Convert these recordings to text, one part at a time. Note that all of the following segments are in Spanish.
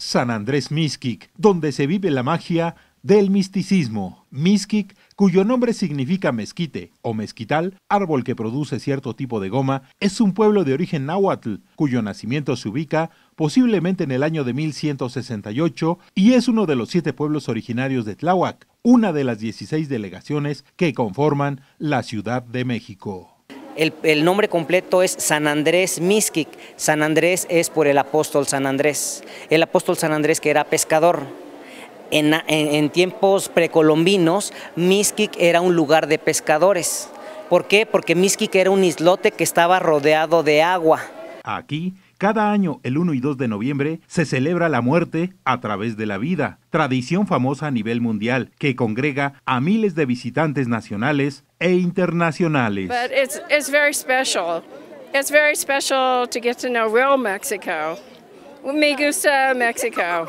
San Andrés Mixquic, donde se vive la magia del misticismo. Mixquic, cuyo nombre significa mezquite o mezquital, árbol que produce cierto tipo de goma, es un pueblo de origen náhuatl, cuyo nacimiento se ubica posiblemente en el año de 1168 y es uno de los siete pueblos originarios de Tláhuac, una de las 16 delegaciones que conforman la Ciudad de México. El, nombre completo es San Andrés Miskic. San Andrés es por el apóstol San Andrés. El apóstol San Andrés que era pescador. En, tiempos precolombinos, Miskic era un lugar de pescadores. ¿Por qué? Porque Miskic era un islote que estaba rodeado de agua. Aquí cada año, el 1 y 2 de noviembre, se celebra la muerte a través de la vida, tradición famosa a nivel mundial que congrega a miles de visitantes nacionales e internacionales. But it's, it's very special. It's very special to get real Me gusta Mexico.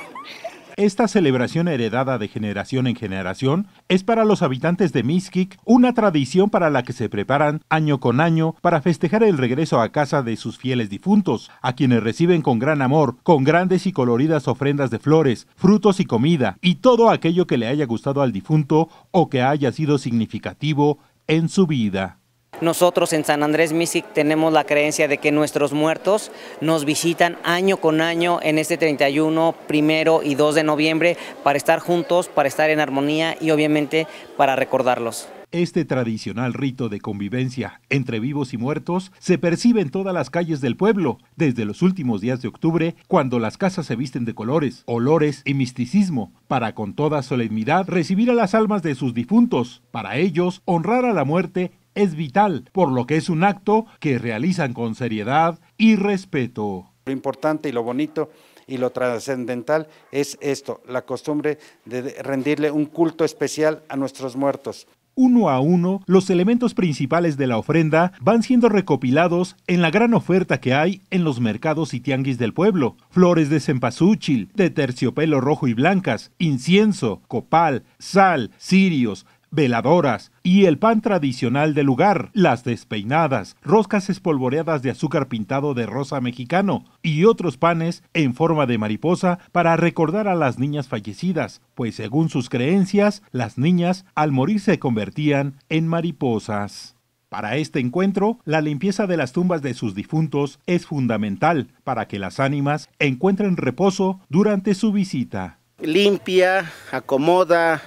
Esta celebración heredada de generación en generación es para los habitantes de Miskik una tradición para la que se preparan año con año para festejar el regreso a casa de sus fieles difuntos, a quienes reciben con gran amor, con grandes y coloridas ofrendas de flores, frutos y comida, y todo aquello que le haya gustado al difunto o que haya sido significativo en su vida. Nosotros en San Andrés Misic tenemos la creencia de que nuestros muertos nos visitan año con año en este 31, primero y 2 de noviembre para estar juntos, para estar en armonía y obviamente para recordarlos. Este tradicional rito de convivencia entre vivos y muertos se percibe en todas las calles del pueblo desde los últimos días de octubre, cuando las casas se visten de colores, olores y misticismo, para con toda solemnidad recibir a las almas de sus difuntos, para ellos honrar a la muerte es vital, por lo que es un acto que realizan con seriedad y respeto. Lo importante y lo bonito y lo trascendental es esto, la costumbre de rendirle un culto especial a nuestros muertos. Uno a uno, los elementos principales de la ofrenda van siendo recopilados en la gran oferta que hay en los mercados y tianguis del pueblo. Flores de cempasúchil, de terciopelo rojo y blancas, incienso, copal, sal, cirios, veladoras y el pan tradicional del lugar, las despeinadas, roscas espolvoreadas de azúcar pintado de rosa mexicano y otros panes en forma de mariposa para recordar a las niñas fallecidas, pues según sus creencias, las niñas al morir se convertían en mariposas. Para este encuentro, la limpieza de las tumbas de sus difuntos es fundamental para que las ánimas encuentren reposo durante su visita. Limpia, acomoda,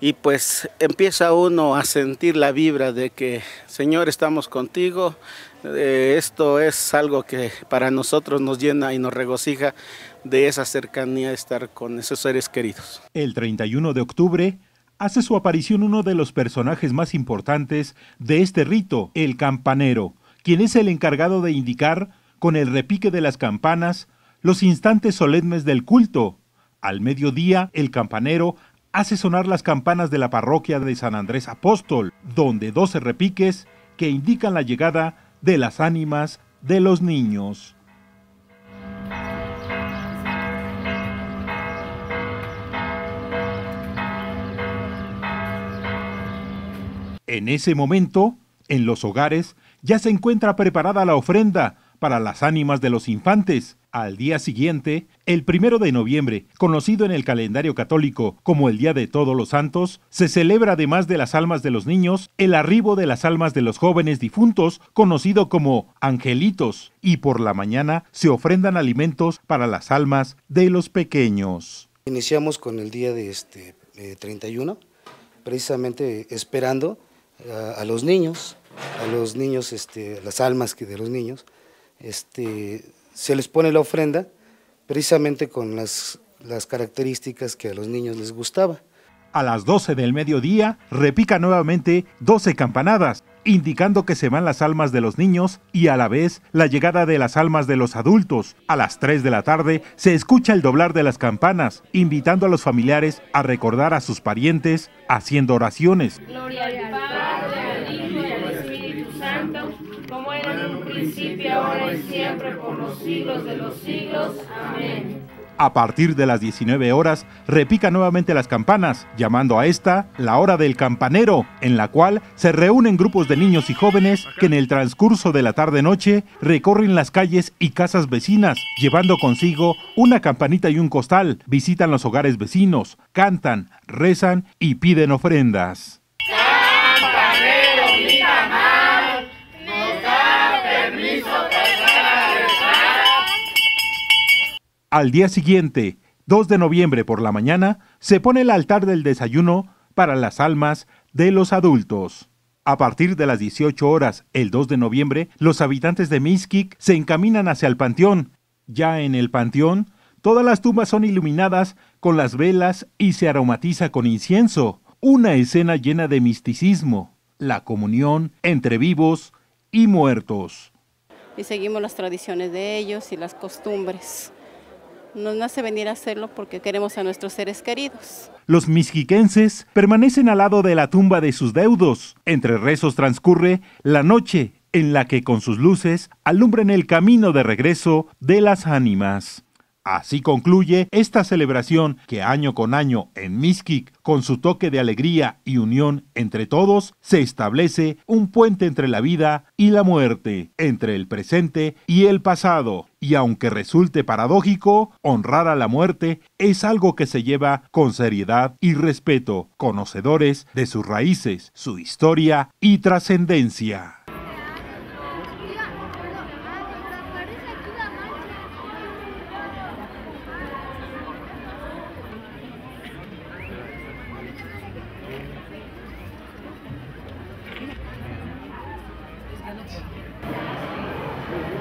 y pues empieza uno a sentir la vibra de que Señor estamos contigo, eh, esto es algo que para nosotros nos llena y nos regocija de esa cercanía de estar con esos seres queridos. El 31 de octubre hace su aparición uno de los personajes más importantes de este rito, el campanero, quien es el encargado de indicar, con el repique de las campanas, los instantes solemnes del culto. Al mediodía, el campanero hace sonar las campanas de la parroquia de San Andrés Apóstol, donde 12 repiques que indican la llegada de las ánimas de los niños. En ese momento, en los hogares, ya se encuentra preparada la ofrenda para las ánimas de los infantes, al día siguiente, el primero de noviembre, conocido en el calendario católico como el Día de Todos los Santos, se celebra además de las almas de los niños, el arribo de las almas de los jóvenes difuntos, conocido como angelitos, y por la mañana se ofrendan alimentos para las almas de los pequeños. Iniciamos con el día de este 31, eh, precisamente esperando a, los niños, a los niños, este, las almas de los niños, este, se les pone la ofrenda precisamente con las, características que a los niños les gustaba. A las 12 del mediodía repica nuevamente 12 campanadas, indicando que se van las almas de los niños y a la vez la llegada de las almas de los adultos. A las 3 de la tarde se escucha el doblar de las campanas, invitando a los familiares a recordar a sus parientes haciendo oraciones. Gloria al Padre, al Hijo y al Espíritu Santo en un principio, ahora y siempre, por los siglos de los siglos. Amén. A partir de las 19 horas, repica nuevamente las campanas, llamando a esta la hora del campanero, en la cual se reúnen grupos de niños y jóvenes que en el transcurso de la tarde-noche recorren las calles y casas vecinas, llevando consigo una campanita y un costal, visitan los hogares vecinos, cantan, rezan y piden ofrendas. Al día siguiente, 2 de noviembre por la mañana, se pone el altar del desayuno para las almas de los adultos. A partir de las 18 horas, el 2 de noviembre, los habitantes de Mixquic se encaminan hacia el panteón. Ya en el panteón, todas las tumbas son iluminadas con las velas y se aromatiza con incienso, una escena llena de misticismo, la comunión entre vivos y muertos. Y seguimos las tradiciones de ellos y las costumbres nos nace venir a hacerlo porque queremos a nuestros seres queridos. Los misquiquenses permanecen al lado de la tumba de sus deudos. Entre rezos transcurre la noche en la que con sus luces alumbran el camino de regreso de las ánimas. Así concluye esta celebración que año con año en Miskik, con su toque de alegría y unión entre todos, se establece un puente entre la vida y la muerte, entre el presente y el pasado. Y aunque resulte paradójico, honrar a la muerte es algo que se lleva con seriedad y respeto, conocedores de sus raíces, su historia y trascendencia. Thank you.